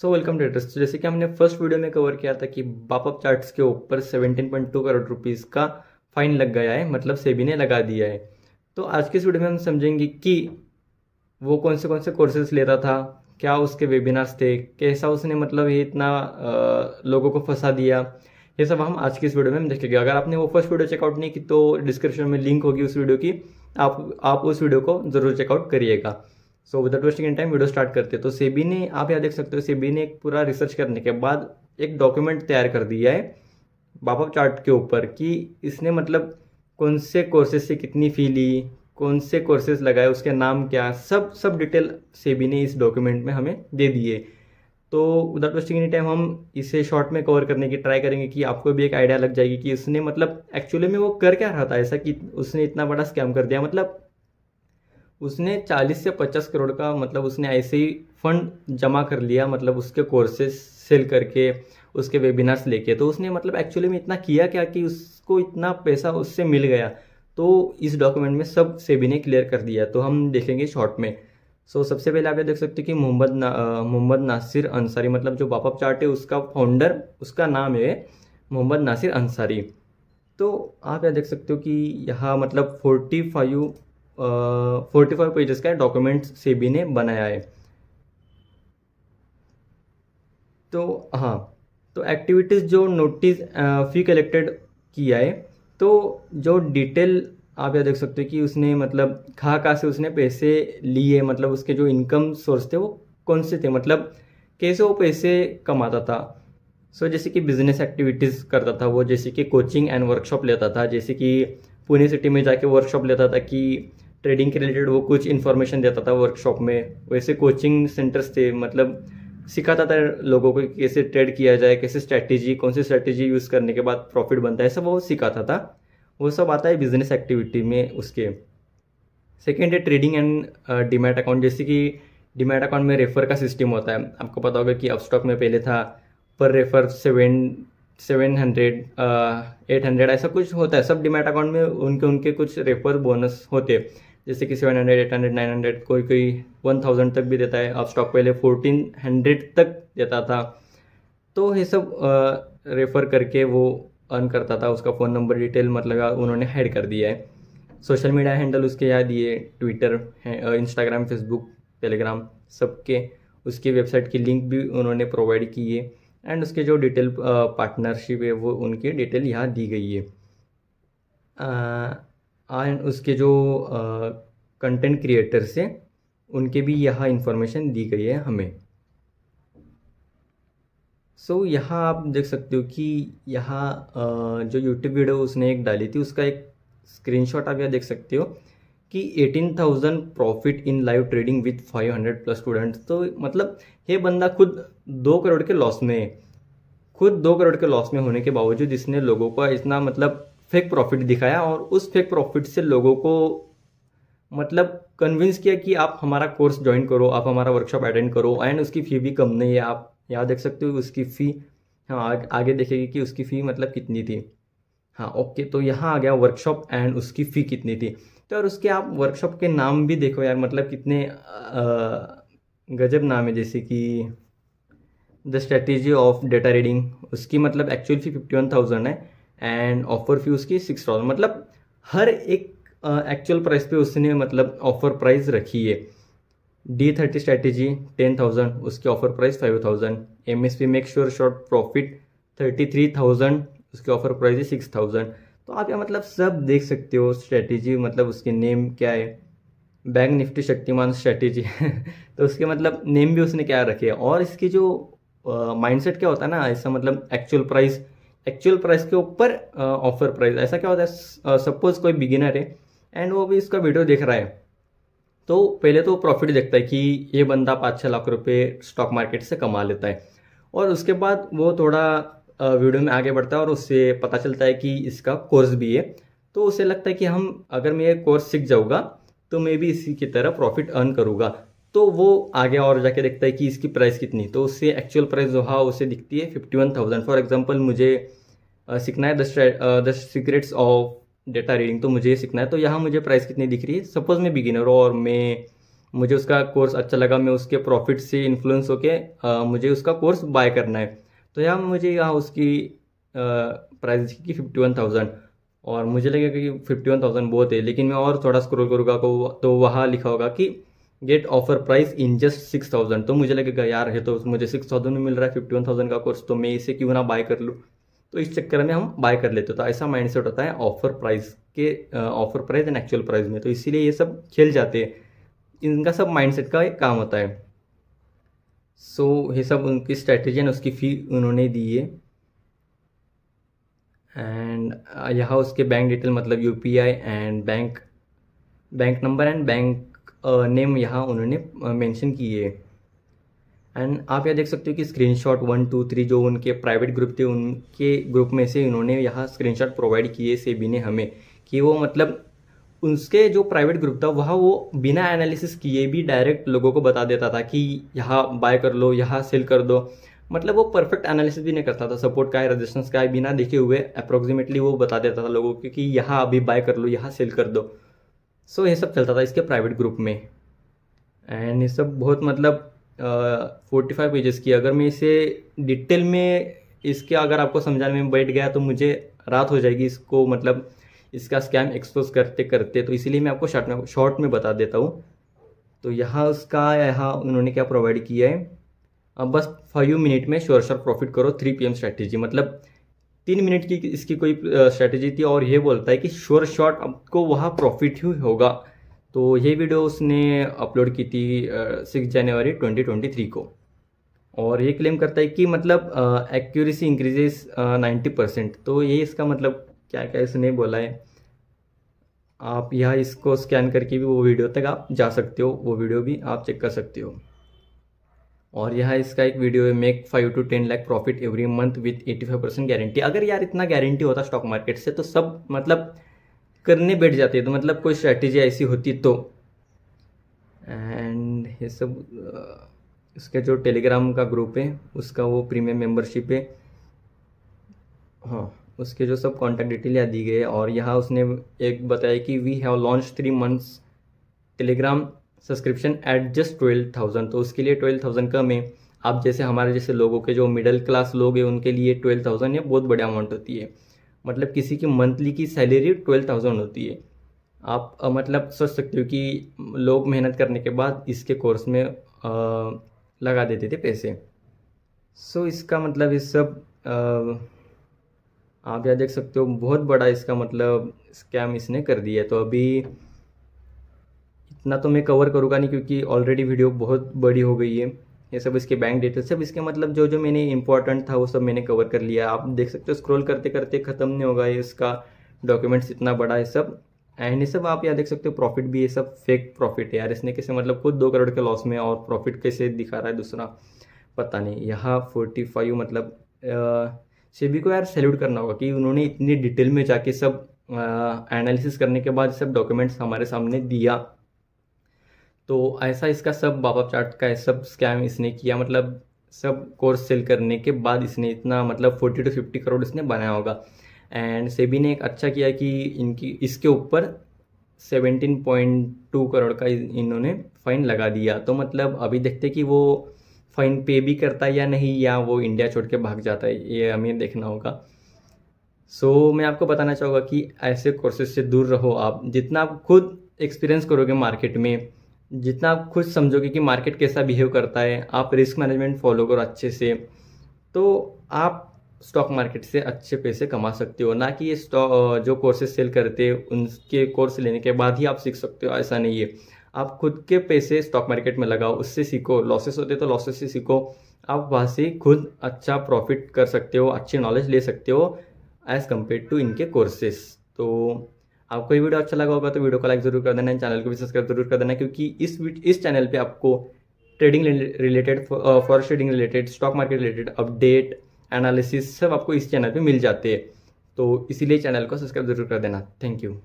so welcome traders जैसे कि हमने फर्स्ट वीडियो में कवर किया था कि बापअप चार्ट्स के ऊपर 17.2 करोड़ रुपीस का फाइन लग गया है मतलब सेबी ने लगा दिया है तो आज के इस वीडियो में हम समझेंगे कि वो कौन से कौन से कोर्सेज लेता था क्या उसके वेबिनार्स थे कैसा उसने मतलब ये इतना आ, लोगों को फंसा दिया ये सब हम आज की इस वीडियो में देखेंगे अगर आपने वो फर्स्ट वीडियो चेकआउट नहीं की तो डिस्क्रिप्शन में लिंक होगी उस वीडियो की आप आप उस वीडियो को जरूर चेकआउट करिएगा so without wasting an time video start करते हैं तो सेबी ने आप यहाँ देख सकते हो सेबी ने एक पूरा रिसर्च करने के बाद एक डॉक्यूमेंट तैयार कर दिया है बापअप चार्ट के ऊपर कि इसने मतलब कौन से कोर्सेज से कितनी फ़ी ली कौन से कोर्सेज लगाए उसके नाम क्या सब सब डिटेल सेबी ने इस डॉक्यूमेंट में हमें दे दिए तो विदाउट वेस्टिंग एनी टाइम हम इसे शॉर्ट में कवर करने की ट्राई करेंगे कि आपको भी एक आइडिया लग जाएगी कि इसने मतलब एक्चुअली में वो कर क्या रहा था ऐसा कि उसने इतना बड़ा स्कैम कर दिया मतलब उसने 40 से 50 करोड़ का मतलब उसने ऐसे ही फंड जमा कर लिया मतलब उसके कोर्सेस सेल करके उसके वेबिनार्स लेके तो उसने मतलब एक्चुअली में इतना किया क्या कि उसको इतना पैसा उससे मिल गया तो इस डॉक्यूमेंट में सब सेबी ने क्लियर कर दिया तो हम देखेंगे शॉर्ट में सो so, सबसे पहले आप ये देख सकते हो कि मोहम्मद ना, मोहम्मद नासिर अंसारी मतलब जो बापअप चार्ट है उसका फाउंडर उसका नाम है मोहम्मद नासिर अंसारी तो आप यह देख सकते हो कि यहाँ मतलब forty five forty five pages का डॉक्यूमेंट सेबी ने बनाया है तो हाँ तो एक्टिविटीज़ जो नोटिस फी कलेक्टेड किया है तो जो डिटेल आप यह देख सकते हो कि उसने मतलब खा खा से उसने पैसे लिए मतलब उसके जो इनकम सोर्स थे वो कौन से थे मतलब कैसे वो पैसे कमाता था सो so, जैसे कि बिजनेस एक्टिविटीज़ करता था वो जैसे कि कोचिंग एंड वर्कशॉप लेता था जैसे कि पुणे सिटी में जाके वर्कशॉप लेता था कि ट्रेडिंग के रिलेटेड वो कुछ इन्फॉर्मेशन देता था वर्कशॉप में वैसे कोचिंग सेंटर्स थे मतलब सिखाता था लोगों को कैसे ट्रेड किया जाए कैसे स्ट्रैटेजी कौन सी स्ट्रैटेजी यूज़ करने के बाद प्रॉफिट बनता है सब वो सिखाता था वो सब आता है बिजनेस एक्टिविटी में उसके सेकेंड है ट्रेडिंग एंड डिमेट अकाउंट जैसे कि डिमेट अकाउंट में रेफर का सिस्टम होता है आपको पता होगा कि स्टॉक में पहले था पर refer seven seven hundred eight hundred ऐसा कुछ होता है सब डिमेट अकाउंट में उनके उनके कुछ रेफर बोनस होते हैं जैसे कि seven hundred eight hundred nine hundred कोई कोई वन थाउजेंड तक भी देता है अब स्टॉक पहले फोर्टीन हंड्रेड तक देता था तो ये सब रेफ़र करके वो अर्न करता था उसका फ़ोन नंबर डिटेल मतलब उन्होंने हैड कर दिया है सोशल मीडिया हैंडल उसके याद दिए ट्विटर इंस्टाग्राम फेसबुक टेलीग्राम सबके उसकी वेबसाइट की लिंक भी उन्होंने प्रोवाइड की है एंड उसके जो डिटेल पार्टनरशिप है वो उनकी डिटेल यहाँ दी गई है एंड उसके जो कंटेंट क्रिएटर्स हैं उनके भी यह इन्फॉर्मेशन दी गई है हमें सो so, यहाँ आप देख सकते हो कि यहाँ जो यूट्यूब वीडियो उसने एक डाली थी उसका एक स्क्रीनशॉट आप यहाँ देख सकते हो कि 18,000 profit in live trading with 500 plus students तो मतलब ये बंदा खुद दो करोड़ के लॉस में है खुद दो करोड़ के लॉस में होने के बावजूद इसने लोगों का इतना मतलब फेक प्रॉफिट दिखाया और उस फेक प्रॉफिट से लोगों को मतलब कन्विंस किया कि आप हमारा कोर्स ज्वाइन करो आप हमारा वर्कशॉप अटेंड करो एंड उसकी फ़ी भी कम नहीं है आप यहाँ देख सकते हो उसकी फ़ी हाँ आगे देखेगी कि उसकी फ़ी मतलब कितनी थी हाँ ओके तो यहाँ आ गया वर्कशॉप एंड उसकी फ़ी कितनी थी तो और उसके आप वर्कशॉप के नाम भी देखो यार मतलब कितने गजब नाम है जैसे कि the strategy of data reading उसकी मतलब actual fee fifty one thousand है एंड ऑफर फी उसकी सिक्स थाउजेंड मतलब हर एक एक्चुअल प्राइस पे उसने मतलब ऑफर प्राइस रखी है D thirty strategy ten thousand उसकी offer price five thousand M S P make sure short profit thirty three thousand उसकी ऑफर प्राइस है सिक्स थाउजेंड तो आप यहाँ मतलब सब देख सकते हो स्ट्रैटेजी मतलब उसके नेम क्या है बैंक निफ्टी शक्तिमान स्ट्रैटेजी तो उसके मतलब नेम भी उसने क्या रखे है और इसकी जो माइंड uh, क्या होता है ना ऐसा मतलब एक्चुअल प्राइस एक्चुअल प्राइस के ऊपर ऑफर प्राइस ऐसा क्या होता है सपोज कोई बिगिनर है एंड वो भी इसका वीडियो देख रहा है तो पहले तो प्रॉफिट देखता है कि ये बंदा पाँच छः लाख रुपए स्टॉक मार्केट से कमा लेता है और उसके बाद वो थोड़ा वीडियो में आगे बढ़ता है और उससे पता चलता है कि इसका कोर्स भी है तो उसे लगता है कि हम अगर मैं ये कोर्स सीख जाऊँगा तो मैं भी इसी की तरह प्रॉफिट अर्न करूँगा तो वो आगे और जाके देखता है कि इसकी प्राइस कितनी तो उससे एक्चुअल प्राइस जो है हाँ, उसे दिखती है fifty one thousand for example मुझे सीखना है the secrets of data reading तो मुझे सीखना है तो यहाँ मुझे प्राइस कितनी दिख रही है सपोज मैं बिगिनर हूँ और मैं मुझे उसका कोर्स अच्छा लगा मैं उसके प्रॉफिट से इन्फ्लुएंस होकर मुझे उसका कोर्स बाय करना है तो यहाँ मुझे यहाँ उसकी प्राइस दिखेगी फिफ्टी वन थाउजेंड और मुझे लगेगा कि फिफ्टी वन थाउजेंड बहुत है लेकिन मैं और थोड़ा स्क्रोल करूँगा तो, तो वहाँ लिखा होगा कि get offer price in just six thousand तो मुझे लगेगा यार है तो मुझे सिक्स थाउजेंड में मिल रहा है फिफ्टी वन थाउजेंड का कोर्स तो मैं इसे क्यों ना बाय कर लूँ तो इस चक्कर में हम बाय कर लेते तो ऐसा माइंडसेट होता है ऑफर प्राइस के offer price and actual price में तो इसीलिए ये सब खेल जाते हैं इनका सब माइंडसेट का एक काम होता है सो so, ये सब उनकी स्ट्रैटेजी एंड उसकी फ़ी उन्होंने दी है एंड यहाँ उसके बैंक डिटेल मतलब I and bank bank number and bank name यहाँ उन्होंने मेंशन किए एंड आप यह देख सकते हो कि स्क्रीनशॉट वन टू थ्री जो उनके प्राइवेट ग्रुप थे उनके ग्रुप में से उन्होंने यहाँ स्क्रीनशॉट प्रोवाइड किए से ने हमें कि वो मतलब उसके जो प्राइवेट ग्रुप था वह वो बिना एनालिसिस किए भी डायरेक्ट लोगों को बता देता था कि यहाँ बाय कर लो यहाँ सेल कर दो मतलब वो परफेक्ट एनालिसिस भी नहीं करता था सपोर्ट का है रेजिस्टेंस का है बिना देखे हुए अप्रोक्सीमेटली वो बता देता था लोगों को कि यहाँ अभी बाय कर लो यहाँ सेल कर दो सो ये सब चलता था इसके प्राइवेट ग्रुप में एंड ये सब बहुत मतलब फोर्टी फाइव पेजेस की अगर मैं इसे डिटेल में इसके अगर आपको समझाने में बैठ गया तो मुझे रात हो जाएगी इसको मतलब इसका स्कैम एक्सपोज करते करते तो इसीलिए मैं आपको शॉर्ट में शॉर्ट में बता देता हूँ तो यहाँ उसका यहाँ उन्होंने क्या प्रोवाइड किया है अब बस फाइव मिनट में श्योर श्योर प्रॉफिट करो थ्री पी एम स्ट्रैटेजी मतलब तीन मिनट की इसकी कोई स्ट्रेटेजी थी और ये बोलता है कि श्योर शॉट आपको वहाँ प्रॉफिट ही होगा तो ये वीडियो उसने अपलोड की थी सिक्स जनवरी 2023 को और ये क्लेम करता है कि मतलब एक्यूरेसी इंक्रीजेस नाइन्टी परसेंट तो ये इसका मतलब क्या क्या इसने बोला है आप यह इसको स्कैन करके भी वो वीडियो तक आप जा सकते हो वो वीडियो भी आप चेक कर सकते हो और यह इसका एक वीडियो है make five to ten lakh profit every month with eighty five percent guarantee अगर यार इतना गारंटी होता स्टॉक मार्केट से तो सब मतलब करने बैठ जाते तो मतलब कोई स्ट्रैटेजी ऐसी होती तो एंड ये सब इसका जो टेलीग्राम का ग्रुप है उसका वो प्रीमियम मेंबरशिप है हाँ उसके जो सब कॉन्टैक्ट डिटेल यहाँ दी गई है और यहाँ उसने एक बताया कि we have launch three months Telegram subscription at just twelve thousand तो उसके लिए ट्वेल्व थाउजेंड कम है आप जैसे हमारे जैसे लोगों के जो मिडिल क्लास लोग हैं उनके लिए ट्वेल्व थाउजेंड या बहुत बड़ी अमाउंट होती है मतलब किसी की मंथली की सैलरी ट्वेल्व थाउजेंड होती है आप आ, मतलब सोच सकते हो कि लोग मेहनत करने के बाद इसके कोर्स में आ, लगा देते थे पैसे सो so, इसका मतलब इस सब आ, आप यहाँ देख सकते हो बहुत बड़ा इसका मतलब स्कैम इसने कर दिया तो अभी इतना तो मैं कवर करूँगा नहीं क्योंकि ऑलरेडी वीडियो बहुत बड़ी हो गई है ये सब इसके बैंक डिटेल्स सब इसके मतलब जो जो मैंने इंपॉर्टेंट था वो सब मैंने कवर कर लिया आप देख सकते हो स्क्रॉल करते करते ख़त्म नहीं होगा ये इसका डॉक्यूमेंट्स इतना बड़ा है सब एंड ये सब आप यहाँ देख सकते हो प्रॉफिट भी ये सब फेक प्रॉफिट है यार इसने कैसे मतलब खुद दो करोड़ के लॉस में और प्रॉफिट कैसे दिखा रहा है दूसरा पता नहीं यहाँ फोर्टी फाइव मतलब सेबी को यार सैल्यूट करना होगा कि उन्होंने इतनी डिटेल में जाके सब एनालिसिस करने के बाद सब डॉक्यूमेंट्स हमारे सामने दिया तो ऐसा इसका सब बाबा चार्ट का सब स्कैम इसने किया मतलब सब कोर्स सेल करने के बाद इसने इतना मतलब फोर्टी टू फिफ्टी करोड़ इसने बनाया होगा एंड सेबी ने एक अच्छा किया कि इनकी इसके ऊपर सेवेंटीन पॉइंट टू करोड़ का इन्होंने फ़ाइन लगा दिया तो मतलब अभी देखते कि वो फ़ाइन पे भी करता है या नहीं या वो इंडिया छोड़ के भाग जाता है ये हमें देखना होगा सो so, मैं आपको बताना चाहूँगा कि ऐसे कोर्सेज से दूर रहो आप जितना आप खुद एक्सपीरियंस करोगे मार्केट में जितना आप खुद समझोगे कि मार्केट कैसा बिहेव करता है आप रिस्क मैनेजमेंट फॉलो करो अच्छे से तो आप स्टॉक मार्केट से अच्छे पैसे कमा सकते हो ना कि ये स्टॉक जो कोर्सेज सेल करते हैं उनके कोर्स लेने के बाद ही आप सीख सकते हो ऐसा नहीं है आप खुद के पैसे स्टॉक मार्केट में लगाओ उससे सीखो लॉसेस होते तो लॉसेस से सीखो आप वहाँ से खुद अच्छा प्रॉफिट कर सकते हो अच्छी नॉलेज ले सकते हो एज़ कम्पेयर टू इनके कोर्सेस तो आपको ये वीडियो अच्छा लगा होगा तो वीडियो को लाइक जरूर कर देना चैनल को भी सब्सक्राइब जरूर कर देना क्योंकि इस इस चैनल पे आपको trading related forex trading related stock market related update analysis सब आपको इस चैनल पर मिल जाते हैं तो इसीलिए चैनल को सब्सक्राइब जरूर कर देना थैंक यू